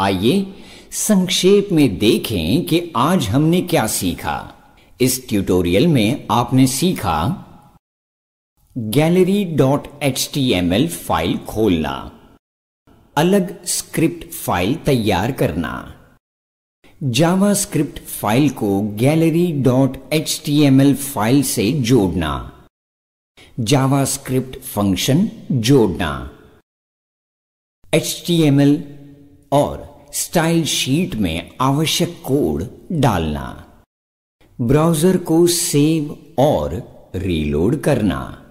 आइए संक्षेप में देखें कि आज हमने क्या सीखा इस ट्यूटोरियल में आपने सीखा gallery dot H T M L file खोलना अलग स्क्रिप्ट फाइल तैयार करना जावा स्क्रिप्ट फाइल को gallery dot H T M L file से जोड़ना जावा स्क्रिप्ट फंक्शन जोड़ना एच टी एम एल और स्टाइल शीट में आवश्यक कोड डालना ब्राउज़र को सेव और रीलोड करना